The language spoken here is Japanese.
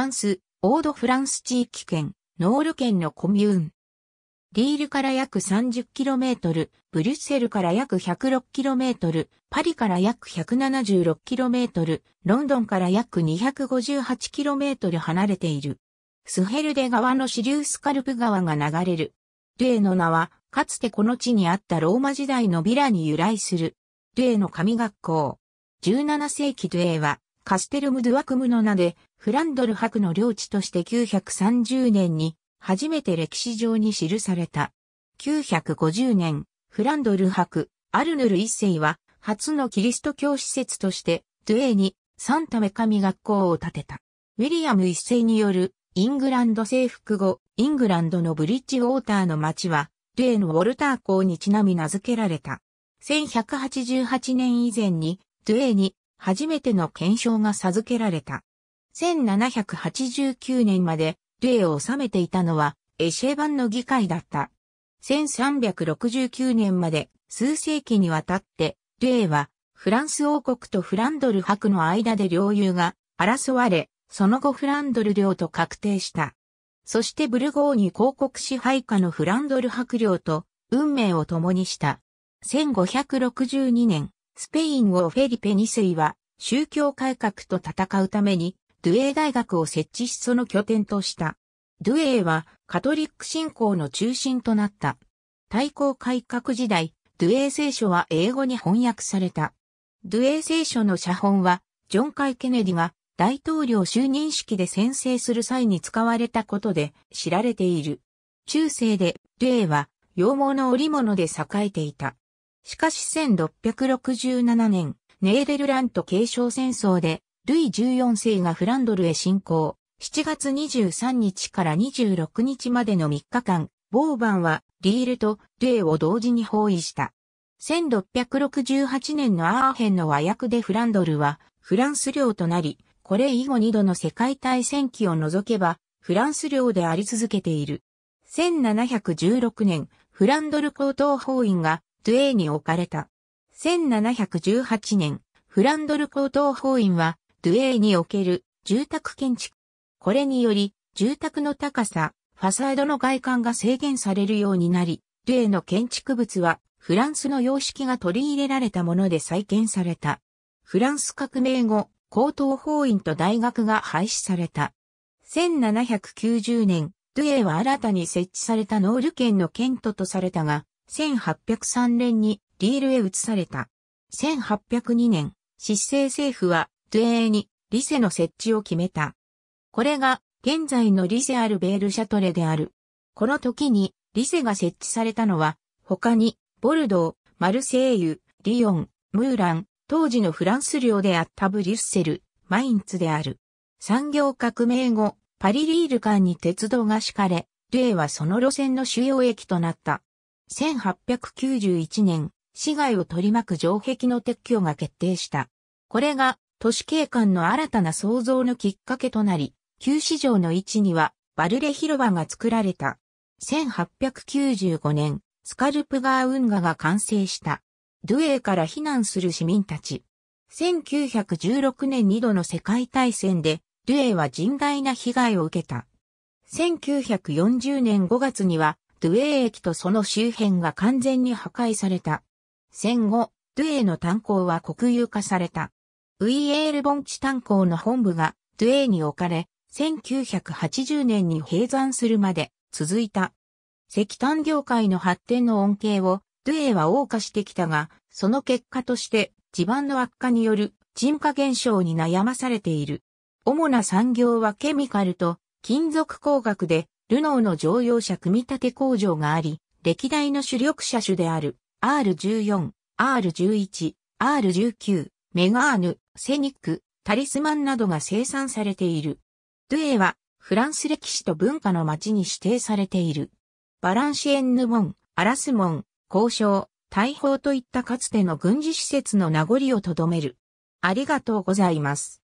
ランス、オードフランス地域圏、ノール県のコミューン。リールから約 30km、ブリュッセルから約 106km、パリから約 176km、ロンドンから約 258km 離れている。スヘルデ川の支流スカルプ川が流れる。ュエの名は、かつてこの地にあったローマ時代のビラに由来する。ュエの神学校。17世紀ュエは、カステルム・ドゥアクムの名で、フランドル博の領地として930年に、初めて歴史上に記された。950年、フランドル博、アルヌル一世は、初のキリスト教施設として、ドゥエーに、サンタメ神学校を建てた。ウィリアム一世による、イングランド征服後、イングランドのブリッジウォーターの町は、ドゥエーのウォルター港にちなみ名付けられた。1188年以前に、ドゥエーに初めての検証が授けられた。1789年まで、ルエを治めていたのは、エシェバンの議会だった。1369年まで、数世紀にわたって、ルエは、フランス王国とフランドル博の間で領有が争われ、その後フランドル領と確定した。そしてブルゴーニ広告支配下のフランドル博領と運命を共にした。1562年、スペインをフェリペ2世は宗教改革と戦うためにドゥエー大学を設置しその拠点とした。ドゥエーはカトリック信仰の中心となった。対抗改革時代、ドゥエー聖書は英語に翻訳された。ドゥエー聖書の写本は、ジョン・カイ・ケネディが大統領就任式で宣誓する際に使われたことで知られている。中世で、ドゥエーは羊毛の織物で栄えていた。しかし1667年、ネーデルラント継承戦争で、ルイ14世がフランドルへ侵攻。7月23日から26日までの3日間、ボーバンはリールとルエを同時に包囲した。1668年のアーヘンの和訳でフランドルはフランス領となり、これ以後2度の世界大戦期を除けばフランス領であり続けている。1716年、フランドル高等法院がドゥエーに置かれた。1718年、フランドル高等法院は、ドゥエーにおける住宅建築。これにより、住宅の高さ、ファサードの外観が制限されるようになり、ドゥエーの建築物は、フランスの様式が取り入れられたもので再建された。フランス革命後、高等法院と大学が廃止された。1790年、ドゥエーは新たに設置されたノール県の県都とされたが、1803年にリールへ移された。1802年、失政政府は、トゥエーにリセの設置を決めた。これが、現在のリセアルベールシャトレである。この時に、リセが設置されたのは、他に、ボルドー、マルセイユ、リヨン、ムーラン、当時のフランス領であったブリュッセル、マインツである。産業革命後、パリリール間に鉄道が敷かれ、ゥエーはその路線の主要駅となった。1891年、市街を取り巻く城壁の撤去が決定した。これが都市景観の新たな創造のきっかけとなり、旧市場の位置にはバルレ広場が作られた。1895年、スカルプガー運河が完成した。ドゥエーから避難する市民たち。1916年2度の世界大戦で、ドゥエーは甚大な被害を受けた。1940年5月にはドゥエー駅とその周辺が完全に破壊された。戦後、ドゥエーの炭鉱は国有化された。ウィエール盆地炭鉱の本部がドゥエーに置かれ、1980年に閉山するまで続いた。石炭業界の発展の恩恵をドゥエーは謳歌してきたが、その結果として地盤の悪化による沈下現象に悩まされている。主な産業はケミカルと金属工学でルノーの乗用車組み立て工場があり、歴代の主力車種である R14、R11、R19、メガーヌ、セニック、タリスマンなどが生産されている。ドゥエはフランス歴史と文化の街に指定されている。バランシエンヌ門、アラス門、交渉、大砲といったかつての軍事施設の名残をとどめる。ありがとうございます。